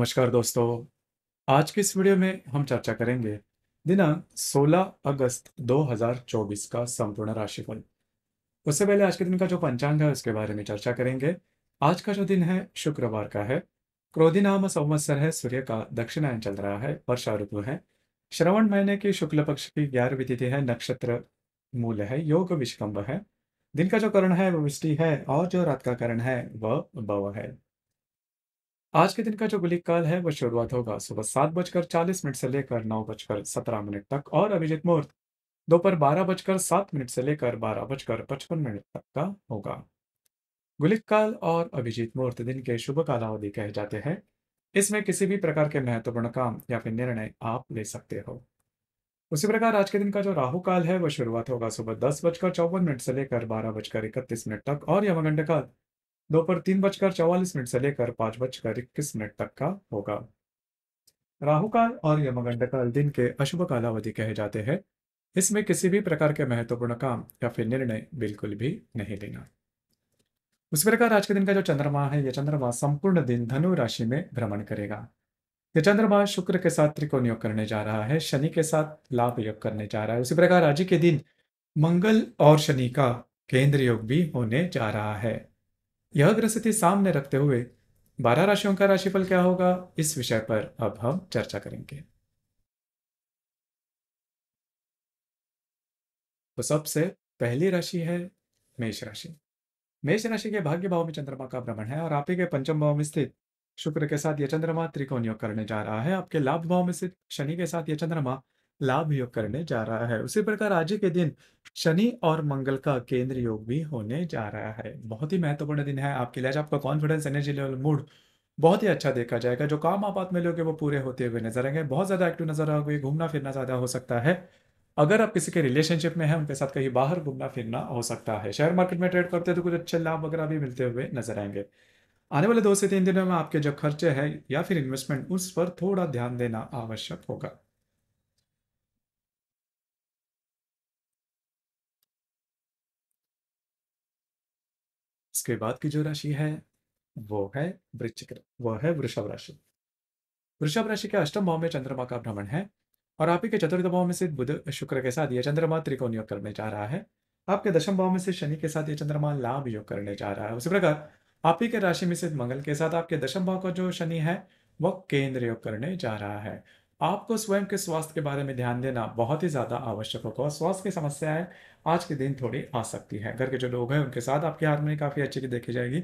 नमस्कार दोस्तों आज के इस वीडियो में हम चर्चा करेंगे दिनांक 16 अगस्त 2024 का संपूर्ण राशिफल उससे पहले आज के दिन का जो पंचांग है उसके बारे में चर्चा करेंगे आज का जो दिन है शुक्रवार का है क्रोधी नाम संवत्सर है सूर्य का दक्षिणायन चल रहा है वर्षा ऋतु है श्रवण महीने की शुक्ल पक्ष की ग्यारहवीं तिथि है नक्षत्र मूल है योग विश्कम्भ है दिन का जो करण है वह विष्टि है और जो रात का करण है वह बव है आज के दिन का जो गुली काल है वह शुरुआत होगा सुबह सात बजकर चालीस मिनट से लेकर नौ बजकर सत्रह मिनट तक और अभिजीत मुहूर्त दोपहर बारह बजकर सात मिनट से लेकर बारह बजकर पचपन मिनट तक का होगा गुलिक काल और अभिजीत मुहूर्त दिन के शुभ कालावधि कहे जाते हैं इसमें किसी भी प्रकार के महत्वपूर्ण काम या फिर निर्णय आप ले सकते हो उसी प्रकार आज के दिन का जो राहु काल है वह शुरुआत होगा सुबह दस बजकर चौवन मिनट से लेकर बारह बजकर इकतीस मिनट तक और यमगंड काल दोपहर तीन बजकर चौवालीस मिनट से लेकर पांच बजकर इक्कीस मिनट तक का होगा राहु काल और यमगंड काल दिन के अशुभ कालावधि कहे जाते हैं इसमें किसी भी प्रकार के महत्वपूर्ण काम या फिर निर्णय बिल्कुल भी नहीं लेना उस प्रकार आज के दिन का जो चंद्रमा है यह चंद्रमा संपूर्ण दिन धनु राशि में भ्रमण करेगा यह चंद्रमा शुक्र के साथ त्रिकोण योग करने जा रहा है शनि के साथ लाभ योग करने जा रहा है उसी प्रकार आज के दिन मंगल और शनि का केंद्र योग भी होने जा रहा है यह ग्रह स्थिति सामने रखते हुए बारह राशियों का राशिफल क्या होगा इस विषय पर अब हम चर्चा करेंगे तो सबसे पहली राशि है मेष राशि मेष राशि के भाग्य भाव में चंद्रमा का भ्रमण है और आप ही के पंचम भाव में स्थित शुक्र के साथ यह चंद्रमा त्रिकोण योग करने जा रहा है आपके लाभ भाव में स्थित शनि के साथ यह चंद्रमा लाभ योग करने जा रहा है उसी प्रकार आज के दिन शनि और मंगल का केंद्र योग भी होने जा रहा है बहुत ही महत्वपूर्ण दिन है आपके लिए आपका कॉन्फिडेंस एनर्जी लेवल मूड बहुत ही अच्छा देखा जाएगा जो काम आप में लोगे वो पूरे होते हुए नजर आएंगे बहुत ज्यादा एक्टिव नजर आओगे घूमना फिरना ज्यादा हो सकता है अगर आप किसी के रिलेशनशिप में हैं उनके साथ कहीं बाहर घूमना फिरना हो सकता है शेयर मार्केट में ट्रेड करते हैं तो कुछ अच्छे लाभ वगैरह भी मिलते हुए नजर आएंगे आने वाले दो से तीन दिनों में आपके जो खर्चे हैं या फिर इन्वेस्टमेंट उस पर थोड़ा ध्यान देना आवश्यक होगा इसके बाद की जो राशि है वो है वृश्चिक वो है वृषभ राशि वृषभ राशि के अष्टम भाव में चंद्रमा का भ्रमण है और आप ही के चतुर्थ भाव में से बुध शुक्र के साथ यह चंद्रमा त्रिकोण योग करने जा रहा है आपके दशम भाव में से शनि के साथ ये चंद्रमा लाभ योग करने जा रहा है उसी प्रकार आप ही के राशि में से मंगल के साथ आपके दशम भाव का जो शनि है वह केंद्र योग करने जा रहा है आपको स्वयं के स्वास्थ्य के बारे में ध्यान देना बहुत ही ज्यादा आवश्यक होगा स्वास्थ्य की समस्या है आज के दिन थोड़ी आ सकती है घर के जो लोग हैं उनके साथ आपकी हारमोनी काफ़ी अच्छी देखी जाएगी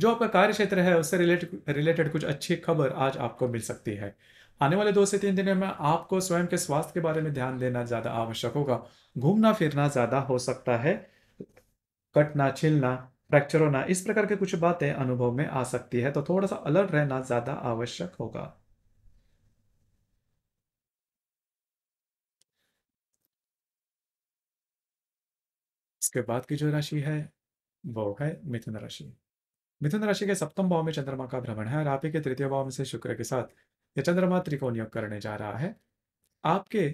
जो आपका कार्य क्षेत्र है उससे रिलेटेड रिलेटेड कुछ अच्छी खबर आज आपको मिल सकती है आने वाले दो से तीन दिनों में आपको स्वयं के स्वास्थ्य के बारे में ध्यान देना ज़्यादा आवश्यक होगा घूमना फिरना ज़्यादा हो सकता है कटना छिलना फ्रैक्चर होना इस प्रकार के कुछ बातें अनुभव में आ सकती है तो थोड़ा सा अलर्ट रहना ज़्यादा आवश्यक होगा उसके बाद की जो राशि है वो है मिथुन राशि मिथुन राशि के सप्तम भाव में चंद्रमा का भ्रमण है और आप ही के तृतीय भाव में से शुक्र के साथ यह चंद्रमा त्रिकोण योग करने जा रहा है आपके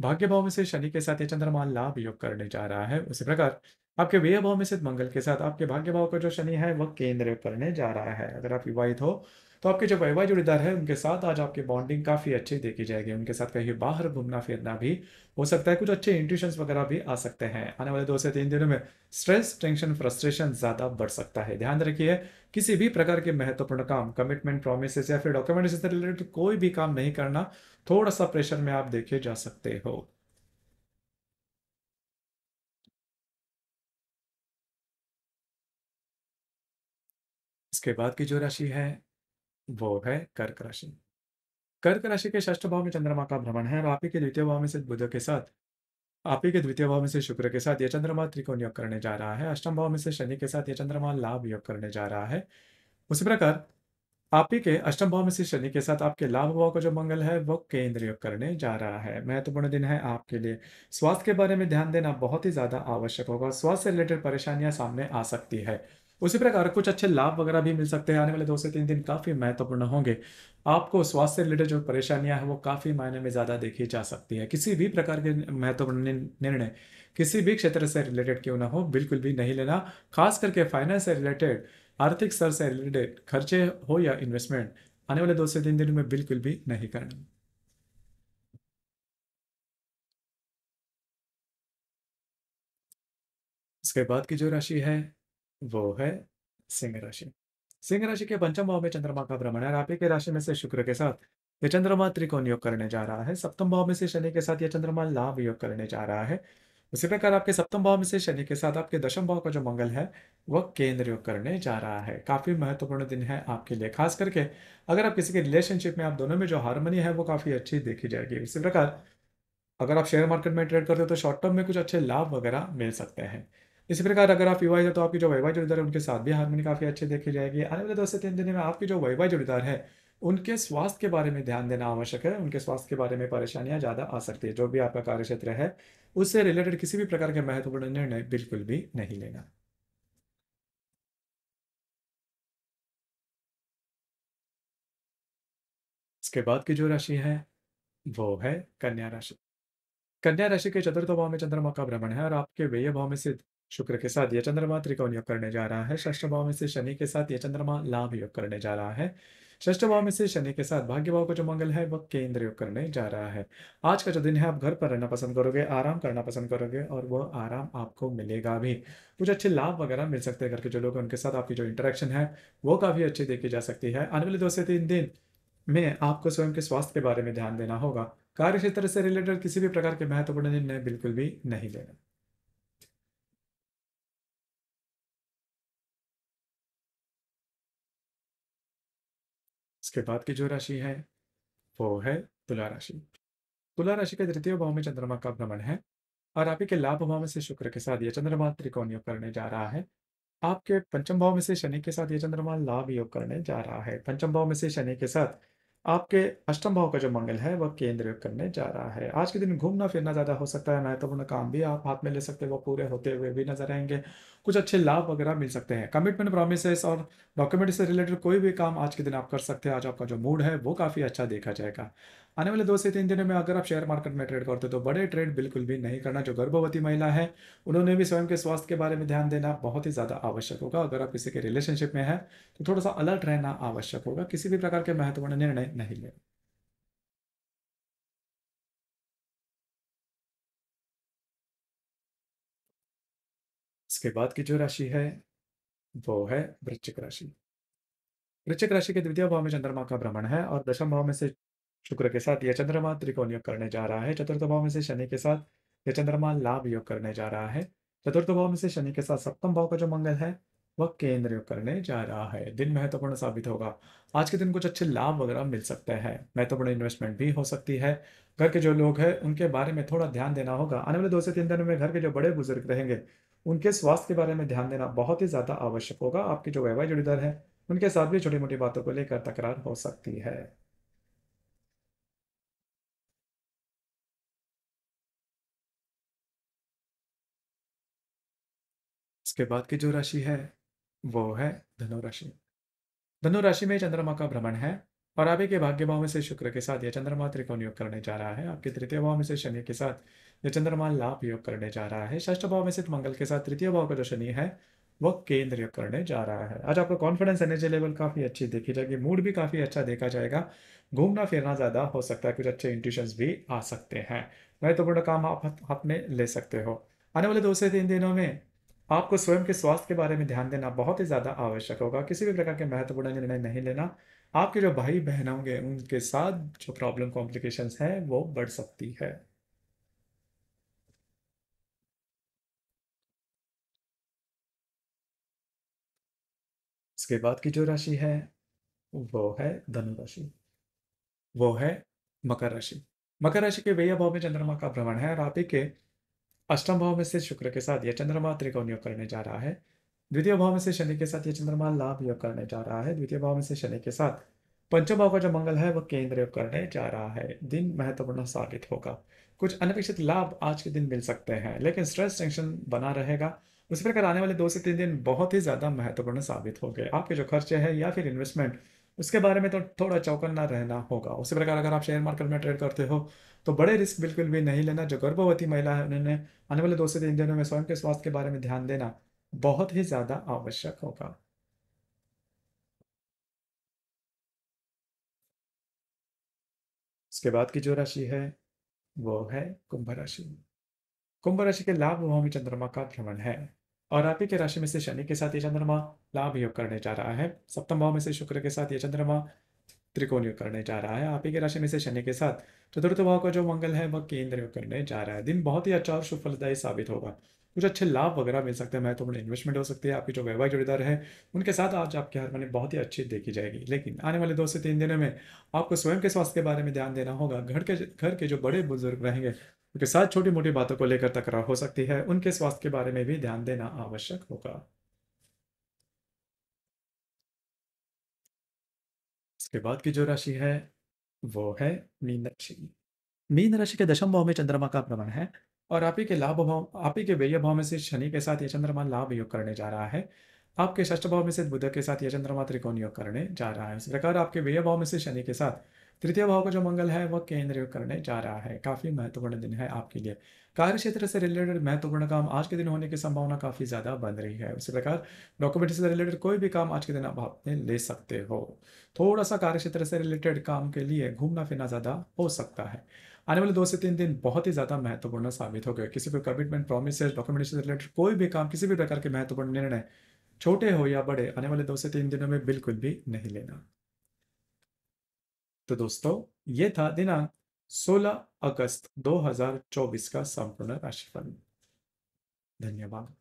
भाग्य भाव में से शनि के साथ यह चंद्रमा लाभ योग करने जा रहा है उसी प्रकार आपके व्यय भाव में से मंगल के साथ आपके भाग्य भाव का जो शनि है वह केंद्र करने जा रहा है अगर आप विवाहित हो तो आपके जो वैवाह जोड़ीदार है उनके साथ आज आपकी बॉन्डिंग काफ़ी अच्छी देखी जाएगी उनके साथ कहीं बाहर घूमना फिरना भी हो सकता है कुछ अच्छे इंट्यूशन वगैरह भी आ सकते हैं आने वाले दो से तीन दिनों में स्ट्रेस टेंशन फ्रस्ट्रेशन ज़्यादा बढ़ सकता है ध्यान रखिए किसी भी प्रकार के महत्वपूर्ण काम कमिटमेंट प्रोमिस या फिर डॉक्यूमेंट से रिलेटेड कोई भी काम नहीं करना थोड़ा सा प्रेशर में आप देखे जा सकते हो इसके बाद की जो राशि है वो है कर्क राशि कर्क राशि के ष्ठ भाव में चंद्रमा का भ्रमण है और आप ही के द्वितीय भाव में से बुध के साथ आप ही के द्वितीय भाव में से शुक्र के साथ यह चंद्रमा त्रिकोण योग करने जा रहा है अष्टम भाव में से शनि के साथ यह चंद्रमा लाभ योग करने जा रहा है उसी प्रकार आप ही के अष्टम भाव में से शनि के साथ आपके लाभ भाव का जो मंगल है वो केंद्र योग करने जा रहा है महत्वपूर्ण तो दिन है आपके लिए स्वास्थ्य के बारे में ध्यान देना बहुत ही ज्यादा आवश्यक होगा स्वास्थ्य से रिलेटेड परेशानियां सामने आ सकती है उसी प्रकार कुछ अच्छे लाभ वगैरह भी मिल सकते हैं आने वाले दो से तीन दिन काफ़ी महत्वपूर्ण होंगे आपको स्वास्थ्य से रिलेटेड जो परेशानियां हैं वो काफ़ी मायने में ज़्यादा देखी जा सकती है किसी भी प्रकार के महत्वपूर्ण निर्णय किसी भी क्षेत्र से रिलेटेड क्यों ना हो बिल्कुल भी नहीं लेना खास करके फाइनेंस से रिलेटेड आर्थिक स्तर से रिलेटेड खर्चे हो या इन्वेस्टमेंट आने वाले दो से तीन दिन में बिल्कुल भी नहीं करना इसके बाद की जो राशि है वो है सिंह राशि सिंह राशि के पंचम भाव में चंद्रमा का भ्रमण है आप के राशि में से शुक्र के साथ ये चंद्रमा त्रिकोण योग करने जा रहा है सप्तम भाव में से शनि के साथ ये चंद्रमा लाभ योग करने जा रहा है उसी प्रकार आपके सप्तम भाव में से शनि के साथ आपके दशम भाव का जो मंगल है वह केंद्र योग करने जा रहा है काफ़ी महत्वपूर्ण दिन है आपके लिए खास करके अगर आप किसी के रिलेशनशिप में आप दोनों में जो हारमोनी है वो काफ़ी अच्छी देखी जाएगी उसी प्रकार अगर आप शेयर मार्केट में ट्रेड करते हो तो शॉर्ट टर्म में कुछ अच्छे लाभ वगैरह मिल सकते हैं इसी प्रकार अगर आप युवा है तो आपकी जो वैवाहिक जोड़ीदार है उनके साथ भी हारमोनी काफ़ी अच्छे देखी जाएगी आने वाले दो से तीन दिन में आपकी जो वैवाहिक जोड़ीदार है उनके स्वास्थ्य के बारे में ध्यान देना आवश्यक है उनके स्वास्थ्य के बारे में परेशानियां ज़्यादा आ सकती है जो भी आपका कार्य क्षेत्र है उससे रिलेटेड किसी भी प्रकार के महत्वपूर्ण निर्णय बिल्कुल भी नहीं लेना इसके बाद की जो राशि है वो है कन्या राशि कन्या राशि के चतुर्थ भाव में चंद्रमा का भ्रमण है और आपके व्यय भाव में सिद्ध शुक्र के साथ यह चंद्रमा त्रिकोण योग करने जा रहा है षष्ठ भाव में से शनि के साथ यह चंद्रमा लाभ योग करने जा रहा है षष्ठ भाव में से शनि के साथ भाग्य भाव का जो मंगल है वह केंद्र योग करने जा रहा है आज का जो दिन है आप घर पर रहना पसंद करोगे आराम करना पसंद करोगे और वह आराम आपको मिलेगा भी कुछ अच्छे लाभ वगैरह मिल सकते हैं घर के जो लोग हैं उनके साथ आपकी जो इंटरेक्शन है वो काफ़ी अच्छी देखी जा सकती है आने वाले दो से तीन दिन में आपको स्वयं के स्वास्थ्य के बारे में ध्यान देना होगा कार्य क्षेत्र से रिलेटेड किसी भी प्रकार के महत्वपूर्ण निर्णय बिल्कुल भी नहीं लेना इसके बाद की जो राशि है वो है तुला राशि तुला राशि के तृतीय भाव में चंद्रमा का भ्रमण है और आप के लाभ भाव में से शुक्र के साथ यह चंद्रमा त्रिकोण योग करने जा रहा है आपके पंचम भाव में से शनि के साथ यह चंद्रमा लाभ योग करने जा रहा है पंचम भाव में से शनि के साथ आपके अष्टम भाव का जो मंगल है वह केंद्र योग करने जा रहा है आज के दिन घूमना फिरना ज़्यादा हो सकता है महत्वपूर्ण तो काम भी आप हाथ में ले सकते हैं वह पूरे होते हुए भी नजर आएंगे कुछ अच्छे लाभ वगैरह मिल सकते हैं कमिटमेंट प्रोमिस और डॉक्यूमेंट से रिलेटेड कोई भी काम आज के दिन आप कर सकते हैं आज आपका जो मूड है वो काफ़ी अच्छा देखा जाएगा आने वाले दो से तीन दिनों में अगर आप शेयर मार्केट में ट्रेड करते हो तो बड़े ट्रेड बिल्कुल भी नहीं करना जो गर्भवती महिला है उन्होंने भी स्वयं के स्वास्थ्य के बारे में ध्यान देना बहुत ही ज़्यादा आवश्यक होगा अगर आप किसी के रिलेशनशिप में है तो थोड़ा सा अलर्ट रहना आवश्यक होगा किसी भी प्रकार के महत्वपूर्ण निर्णय नहीं लेना इसके बाद की जो राशि है वो है वृश्चिक राशि वृश्चिक राशि के द्वितीय भाव में चंद्रमा का भ्रमण है और दशम भाव में से शुक्र के साथ यह चंद्रमा त्रिकोण योग करने जा रहा है चतुर्थ भाव में से शनि के साथ यह चंद्रमा लाभ योग करने जा रहा है चतुर्थ भाव में से शनि के साथ सप्तम भाव का जो मंगल है वह केंद्र योग करने जा रहा है दिन महत्वपूर्ण साबित होगा आज के दिन कुछ अच्छे लाभ वगैरह मिल सकते हैं महत्वपूर्ण इन्वेस्टमेंट भी हो सकती है घर के जो लोग हैं उनके बारे में थोड़ा ध्यान देना होगा आने वाले दो से तीन दिनों में घर के जो बड़े बुजुर्ग रहेंगे उनके स्वास्थ्य के बारे में ध्यान देना बहुत ही ज़्यादा आवश्यक होगा आपके जो वैवाहिक जुड़ीदार हैं उनके साथ भी छोटी मोटी बातों को लेकर तकरार हो सकती है इसके बाद की जो राशि है वो है धनुराशि धनुराशि में चंद्रमा का भ्रमण है और आप के भाग्य भाव में से शुक्र के साथ यह चंद्रमा त्रिकोण योग करने जा रहा है आपके तृतीय भाव में से शनि के साथ यह चंद्रमा लाभ योग करने जा रहा है ष्ठ भाव में से मंगल के साथ तृतीय भाव का जो शनि है वह केंद्र योग करने जा रहा है आज आपका कॉन्फिडेंस एनर्जी लेवल काफ़ी अच्छी देखी जाएगी मूड भी काफ़ी अच्छा देखा जाएगा घूमना फिरना ज़्यादा हो सकता है कुछ अच्छे इंट्यूशन भी आ सकते हैं महत्वपूर्ण तो काम आप हाथ में ले सकते हो आने वाले दो से तीन दिनों में आपको स्वयं के स्वास्थ्य के बारे में ध्यान देना बहुत ही ज़्यादा आवश्यक होगा किसी भी प्रकार के महत्वपूर्ण निर्णय नहीं लेना आपके जो भाई बहन होंगे उनके साथ जो प्रॉब्लम कॉम्प्लिकेशन है वो बढ़ सकती है इसके बाद की जो राशि है वो है धनु राशि वो है मकर राशि मकर राशि के भैया भाव में चंद्रमा का भ्रमण है और आप ही के अष्टम भाव में से शुक्र के साथ यह चंद्रमा त्रिकोण योग करने जा रहा है द्वितीय भाव में से शनि के साथ ये चंद्रमा लाभ योग करने जा रहा है द्वितीय भाव में से शनि के साथ पंचम भाव का जो मंगल है वह केंद्र योग करने जा रहा है दिन महत्वपूर्ण साबित होगा कुछ अनपेक्षित लाभ आज के दिन मिल सकते हैं लेकिन स्ट्रेस टेंशन बना रहेगा उसी प्रकार आने वाले दो से तीन दिन बहुत ही ज़्यादा महत्वपूर्ण साबित हो गए आपके जो खर्चे हैं या फिर इन्वेस्टमेंट उसके बारे में तो थोड़ा चौकन्ना रहना होगा उसी प्रकार अगर आप शेयर मार्केट में ट्रेड करते हो तो बड़े रिस्क बिल्कुल भी नहीं लेना जो गर्भवती महिला है उन्होंने आने वाले दो से तीन दिनों में स्वयं के स्वास्थ्य के बारे में ध्यान देना बहुत ही ज्यादा आवश्यक होगा उसके बाद की जो राशि है वो है कुंभ राशि कुंभ राशि के लाभ भाव में चंद्रमा का भ्रमण है और आप ही के राशि में से शनि के साथ ये चंद्रमा लाभ योग करने जा रहा है सप्तम भाव में से शुक्र के साथ ये चंद्रमा त्रिकोण योग करने जा रहा है आप ही के राशि में से शनि के साथ चतुर्थ भाव का जो मंगल है वह केंद्र योग करने जा रहा है दिन बहुत ही अच्छा और सुफलदायी साबित होगा कुछ अच्छे लाभ वगैरह मिल सकते हैं महत्वपूर्ण तो इन्वेस्टमेंट हो सकती है आपकी जो वैवाहिक जोड़ीदार है उनके साथ आज आपकी हारमोनी बहुत ही अच्छी देखी जाएगी लेकिन आने वाले दो से तीन दिनों में आपको स्वयं के स्वास्थ्य के बारे में ध्यान देना होगा घर के घर के जो बड़े बुजुर्ग रहेंगे उनके साथ छोटी मोटी बातों को लेकर तकरार हो सकती है उनके स्वास्थ्य के बारे में भी ध्यान देना आवश्यक होगा इसके बाद की जो राशि है वो है मीन राशि मीन राशि के दशम भाव में चंद्रमा का भ्रमण है और आप ही के लाभ भाव आप ही के व्यय भाव में से शनि के साथ यह चंद्रमा लाभ योग करने जा रहा है आपके षष्ठ भाव में से बुध के साथ यह चंद्रमा त्रिकोण योग करने जा रहा है इस प्रकार आपके व्यय भाव में से शनि के साथ तृतीय भाव का जो मंगल है वह केंद्र योग करने जा रहा है काफी महत्वपूर्ण दिन है आपके लिए कार्य क्षेत्र से रिलेटेड महत्वपूर्ण काम आज के दिन होने की संभावना काफी ज्यादा बन रही है उसी प्रकार डॉक्यूमेंट से रिलेटेड कोई भी काम आज के दिन आप आपने ले सकते हो थोड़ा सा कार्य क्षेत्र से रिलेटेड काम के लिए घूमना फिरना ज्यादा हो सकता है आने वाले दो से तीन दिन बहुत ही ज़्यादा महत्वपूर्ण साबित हो गए किसी भी कमिटमेंट प्रॉमिस डॉक्यूमेंटेशन रिलेटेड कोई भी काम किसी भी प्रकार के महत्वपूर्ण निर्णय छोटे हो या बड़े आने वाले दो से तीन दिनों में बिल्कुल भी नहीं लेना तो दोस्तों ये था दिनांक 16 अगस्त 2024 का संपूर्ण राशिफल धन्यवाद